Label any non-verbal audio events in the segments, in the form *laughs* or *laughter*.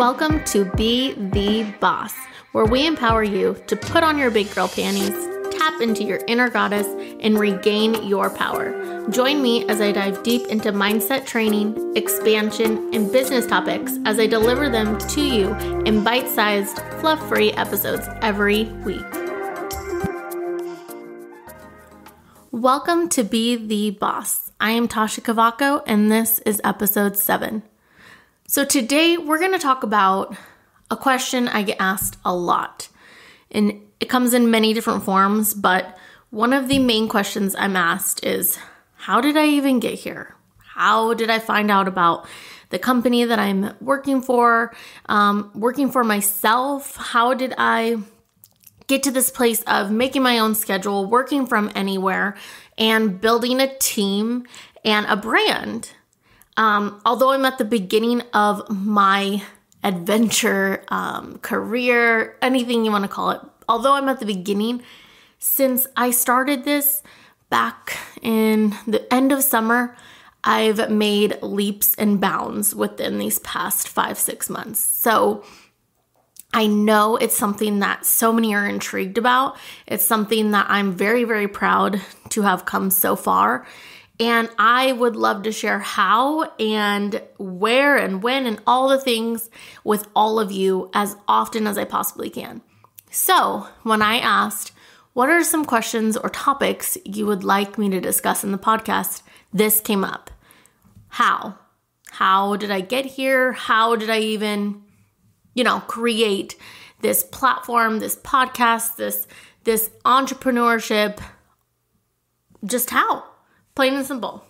Welcome to Be the Boss, where we empower you to put on your big girl panties, tap into your inner goddess, and regain your power. Join me as I dive deep into mindset training, expansion, and business topics as I deliver them to you in bite sized, fluff free episodes every week. Welcome to Be the Boss. I am Tasha Cavaco, and this is episode 7. So, today we're going to talk about a question I get asked a lot. And it comes in many different forms, but one of the main questions I'm asked is How did I even get here? How did I find out about the company that I'm working for, um, working for myself? How did I get to this place of making my own schedule, working from anywhere, and building a team and a brand? Um, although I'm at the beginning of my adventure, um, career, anything you want to call it, although I'm at the beginning, since I started this back in the end of summer, I've made leaps and bounds within these past five, six months. So I know it's something that so many are intrigued about. It's something that I'm very, very proud to have come so far. And I would love to share how and where and when and all the things with all of you as often as I possibly can. So, when I asked, What are some questions or topics you would like me to discuss in the podcast? this came up. How? How did I get here? How did I even, you know, create this platform, this podcast, this this entrepreneurship? Just how? Plain and simple.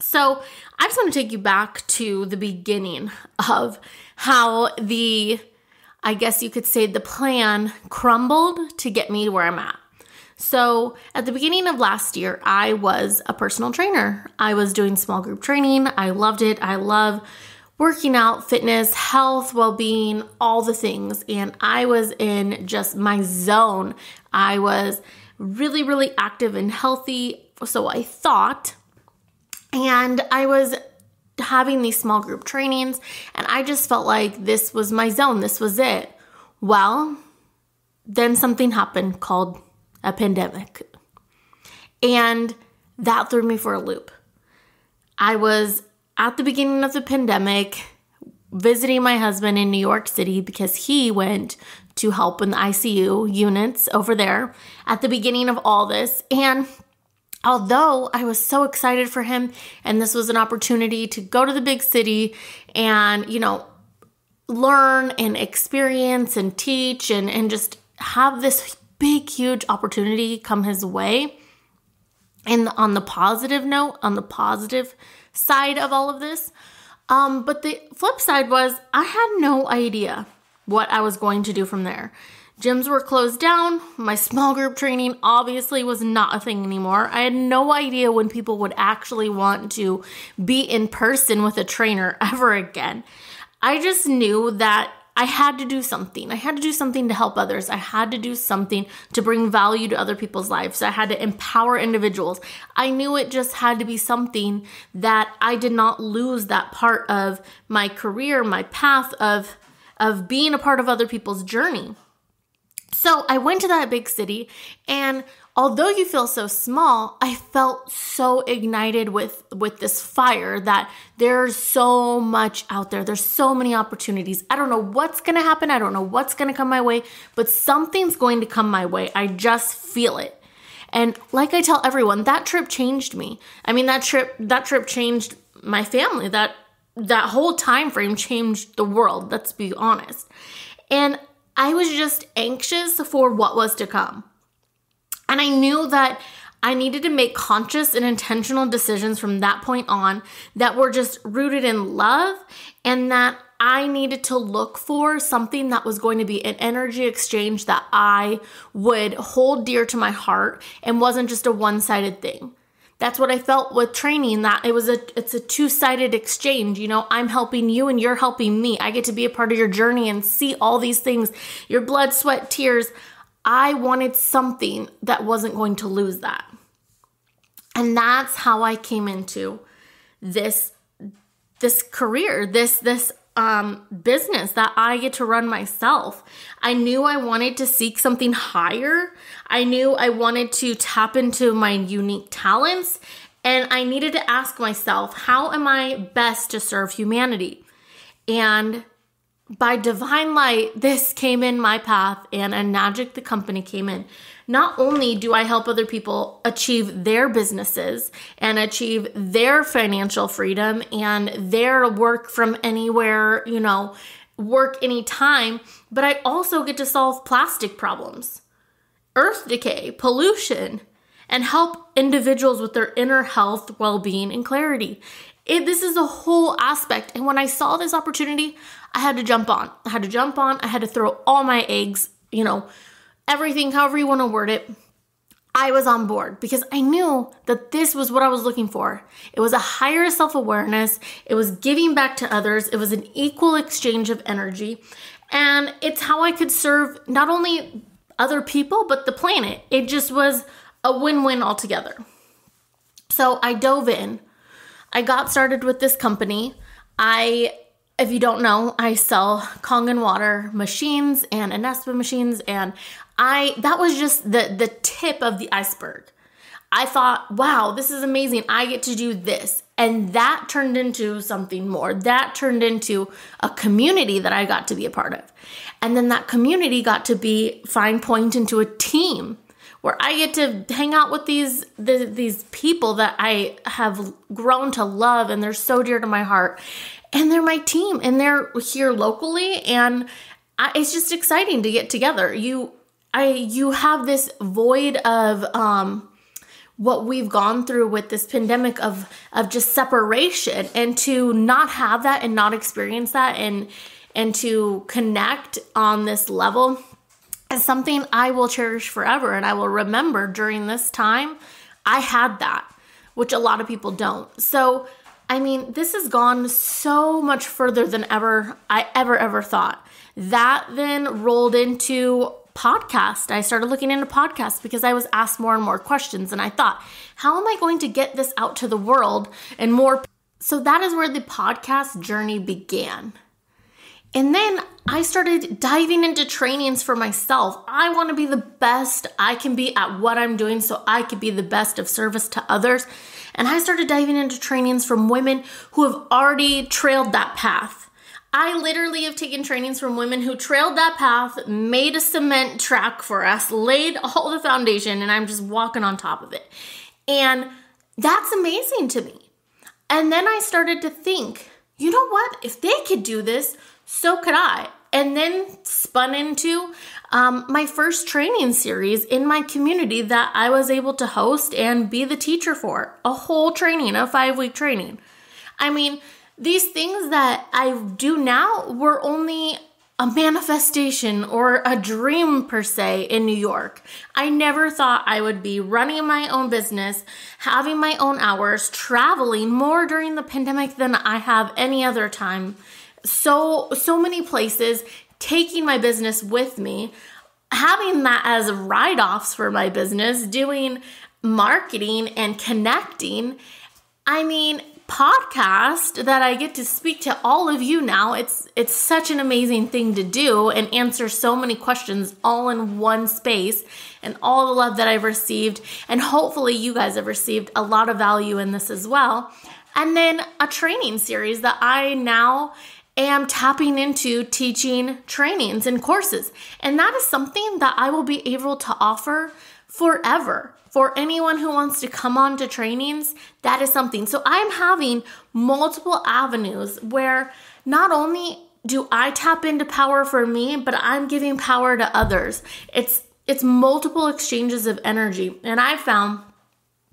So I just want to take you back to the beginning of how the, I guess you could say, the plan crumbled to get me to where I'm at. So, at the beginning of last year, I was a personal trainer. I was doing small group training. I loved it. I love working out, fitness, health, well being, all the things. And I was in just my zone. I was really, really active and healthy so I thought. And I was having these small group trainings, and I just felt like this was my zone, this was it. Well, then something happened called a pandemic. And that threw me for a loop. I was at the beginning of the pandemic visiting my husband in New York City because he went to help in the ICU units over there at the beginning of all this. And although I was so excited for him and this was an opportunity to go to the big city and, you know, learn and experience and teach and, and just have this big, huge opportunity come his way. And on the positive note, on the positive side of all of this, um, but the flip side was I had no idea what I was going to do from there. Gyms were closed down. My small group training obviously was not a thing anymore. I had no idea when people would actually want to be in person with a trainer *laughs* ever again. I just knew that I had to do something. I had to do something to help others. I had to do something to bring value to other people's lives. I had to empower individuals. I knew it just had to be something that I did not lose that part of my career, my path of of being a part of other people's journey. So I went to that big city, and although you feel so small, I felt so ignited with with this fire that there's so much out there. There's so many opportunities. I don't know what's going to happen. I don't know what's going to come my way, but something's going to come my way. I just feel it. And like I tell everyone, that trip changed me. I mean, that trip that trip changed my family. That that whole time frame changed the world, let's be honest. And I was just anxious for what was to come. And I knew that I needed to make conscious and intentional decisions from that point on that were just rooted in love and that I needed to look for something that was going to be an energy exchange that I would hold dear to my heart and wasn't just a one sided thing that's what I felt with training that it was a it's a two-sided exchange. You know, I'm helping you and you're helping me. I get to be a part of your journey and see all these things, your blood, sweat, tears. I wanted something that wasn't going to lose that. And that's how I came into this this career, this this um, business that I get to run myself. I knew I wanted to seek something higher. I knew I wanted to tap into my unique talents. And I needed to ask myself, how am I best to serve humanity? And by divine light, this came in my path, and Anagic, the company, came in. Not only do I help other people achieve their businesses and achieve their financial freedom and their work from anywhere, you know, work anytime, but I also get to solve plastic problems, earth decay, pollution, and help individuals with their inner health, well being, and clarity. It, this is a whole aspect. And when I saw this opportunity, I had to jump on. I had to jump on. I had to throw all my eggs, you know, everything, however you want to word it. I was on board because I knew that this was what I was looking for. It was a higher self awareness, it was giving back to others, it was an equal exchange of energy. And it's how I could serve not only other people, but the planet. It just was a win win altogether. So I dove in. I got started with this company. I, if you don't know, I sell and water machines and Anespa machines, and I that was just the the tip of the iceberg. I thought, wow, this is amazing. I get to do this. And that turned into something more. That turned into a community that I got to be a part of. And then that community got to be fine point into a team where I get to hang out with these the, these people that I have grown to love and they're so dear to my heart. And they're my team and they're here locally and I, it's just exciting to get together. You I you have this void of um what we've gone through with this pandemic of of just separation and to not have that and not experience that and and to connect on this level is something I will cherish forever and I will remember during this time I had that, which a lot of people don't. So, I mean, this has gone so much further than ever I ever ever thought. That then rolled into podcast. I started looking into podcasts because I was asked more and more questions and I thought, how am I going to get this out to the world and more so that is where the podcast journey began. And then I started diving into trainings for myself. I want to be the best I can be at what I'm doing so I could be the best of service to others. And I started diving into trainings from women who have already trailed that path. I literally have taken trainings from women who trailed that path, made a cement track for us, laid all the foundation, and I'm just walking on top of it. And that's amazing to me. And then I started to think, you know what? If they could do this, so could I. And then spun into um, my first training series in my community that I was able to host and be the teacher for a whole training, a five week training. I mean, these things that I do now were only a manifestation or a dream per se in New York. I never thought I would be running my own business, having my own hours, traveling more during the pandemic than I have any other time, so so many places taking my business with me having that as write-offs for my business doing marketing and connecting i mean podcast that I get to speak to all of you now. It's it's such an amazing thing to do and answer so many questions all in one space and all the love that I've received and hopefully you guys have received a lot of value in this as well. And then a training series that I now am tapping into teaching trainings and courses. And that is something that I will be able to offer forever for anyone who wants to come on to trainings. That is something. So I'm having multiple avenues where not only do I tap into power for me, but I'm giving power to others. It's it's multiple exchanges of energy. And I found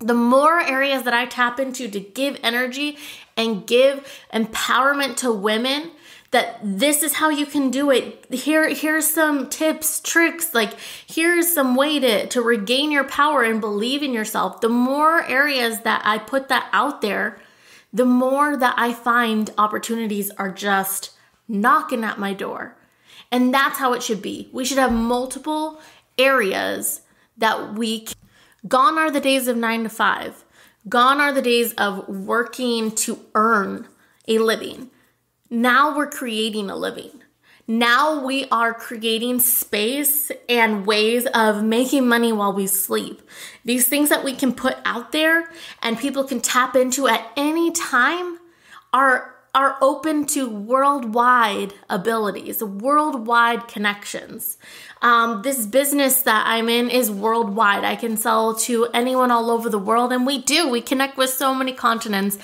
the more areas that I tap into to give energy and give empowerment to women that this is how you can do it here here's some tips tricks like here's some way to to regain your power and believe in yourself the more areas that i put that out there the more that i find opportunities are just knocking at my door and that's how it should be we should have multiple areas that we Gone are the days of nine to five. Gone are the days of working to earn a living. Now we're creating a living. Now we are creating space and ways of making money while we sleep. These things that we can put out there and people can tap into at any time are are open to worldwide abilities, worldwide connections. Um, this business that I'm in is worldwide. I can sell to anyone all over the world, and we do. We connect with so many continents.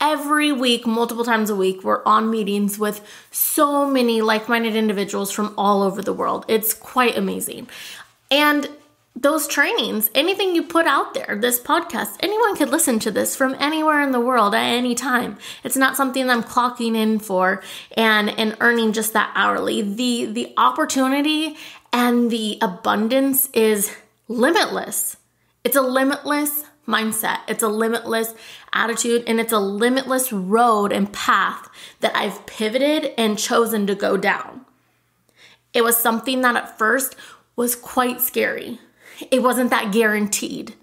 Every week, multiple times a week, we're on meetings with so many like minded individuals from all over the world. It's quite amazing. And those trainings, anything you put out there, this podcast, anyone could listen to this from anywhere in the world at any time. It's not something that I'm clocking in for and and earning just that hourly. The the opportunity and the abundance is limitless. It's a limitless mindset. It's a limitless attitude and it's a limitless road and path that I've pivoted and chosen to go down. It was something that at first was quite scary it wasn't that guaranteed.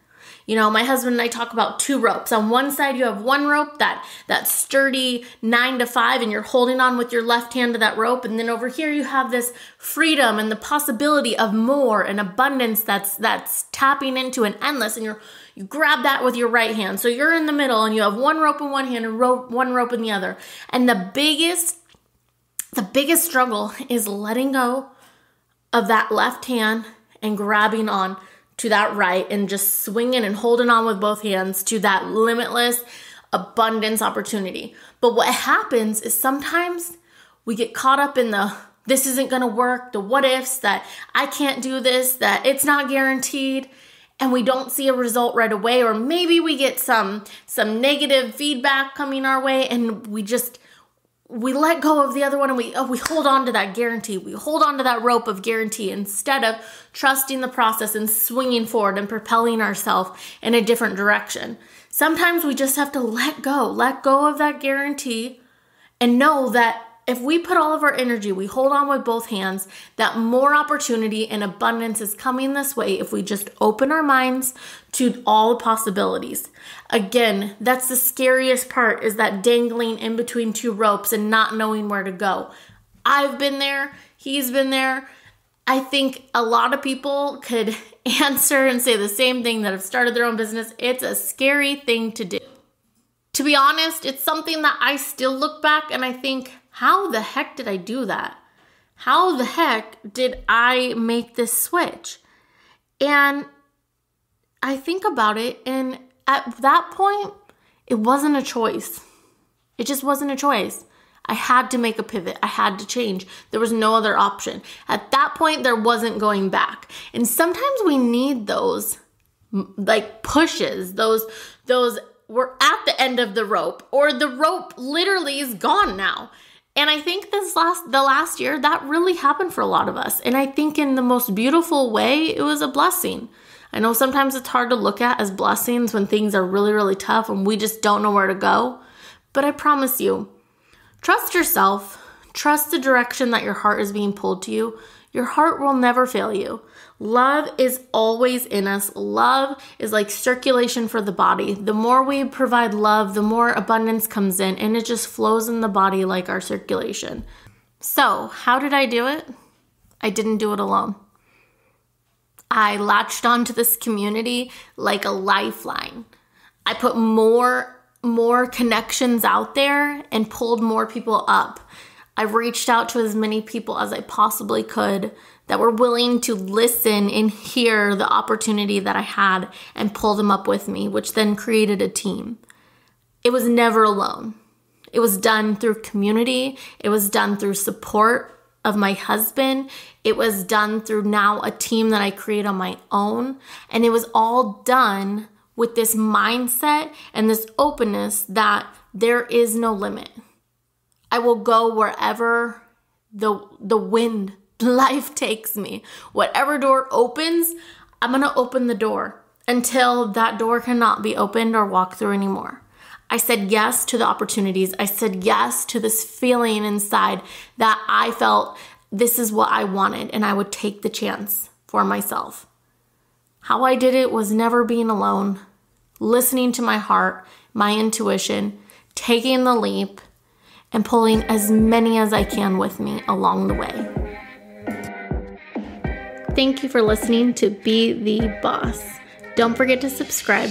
You know, my husband and I talk about two ropes. On one side, you have one rope that that sturdy 9 to 5 and you're holding on with your left hand to that rope, and then over here you have this freedom and the possibility of more and abundance that's that's tapping into an endless and you're you grab that with your right hand. So you're in the middle and you have one rope in one hand and rope, one rope in the other. And the biggest the biggest struggle is letting go of that left hand and grabbing on to that right and just swinging and holding on with both hands to that limitless abundance opportunity. But what happens is sometimes we get caught up in the this isn't going to work, the what ifs, that I can't do this, that it's not guaranteed and we don't see a result right away or maybe we get some some negative feedback coming our way and we just we let go of the other one and we oh, we hold on to that guarantee. We hold on to that rope of guarantee instead of trusting the process and swinging forward and propelling ourselves in a different direction. Sometimes we just have to let go, let go of that guarantee and know that if we put all of our energy, we hold on with both hands, that more opportunity and abundance is coming this way if we just open our minds to all the possibilities. Again, that's the scariest part is that dangling in between two ropes and not knowing where to go. I've been there, he's been there. I think a lot of people could *laughs* answer and say the same thing that have started their own business. It's a scary thing to do to be honest, it's something that I still look back and I think, how the heck did I do that? How the heck did I make this switch? And I think about it, and at that point, it wasn't a choice. It just wasn't a choice. I had to make a pivot. I had to change. There was no other option. At that point, there wasn't going back. And sometimes we need those like pushes, those those we're at the end of the rope or the rope literally is gone now. And I think this last the last year that really happened for a lot of us. And I think in the most beautiful way, it was a blessing. I know sometimes it's hard to look at as blessings when things are really really tough and we just don't know where to go. But I promise you, trust yourself, trust the direction that your heart is being pulled to you. Your heart will never fail you. Love is always in us. Love is like circulation for the body. The more we provide love, the more abundance comes in and it just flows in the body like our circulation. So, how did I do it? I didn't do it alone. I latched onto this community like a lifeline. I put more more connections out there and pulled more people up. I reached out to as many people as I possibly could that were willing to listen and hear the opportunity that I had and pull them up with me, which then created a team. It was never alone. It was done through community, it was done through support of my husband, it was done through now a team that I create on my own, and it was all done with this mindset and this openness that there is no limit. I will go wherever the the wind *laughs* life takes me. Whatever door opens, I'm gonna open the door until that door cannot be opened or walked through anymore. I said yes to the opportunities. I said yes to this feeling inside that I felt this is what I wanted and I would take the chance for myself. How I did it was never being alone, listening to my heart, my intuition, taking the leap, and pulling as many as I can with me along the way. Thank you for listening to Be the Boss. Don't forget to subscribe.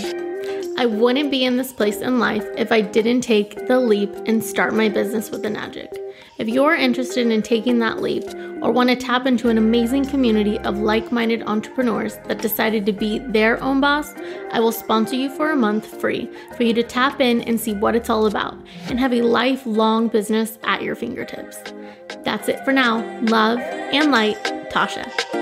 I wouldn't be in this place in life if I didn't take the leap and start my business with the magic. If you're interested in taking that leap or want to tap into an amazing community of like minded entrepreneurs that decided to be their own boss, I will sponsor you for a month free for you to tap in and see what it's all about and have a lifelong business at your fingertips. That's it for now. Love and light, Tasha.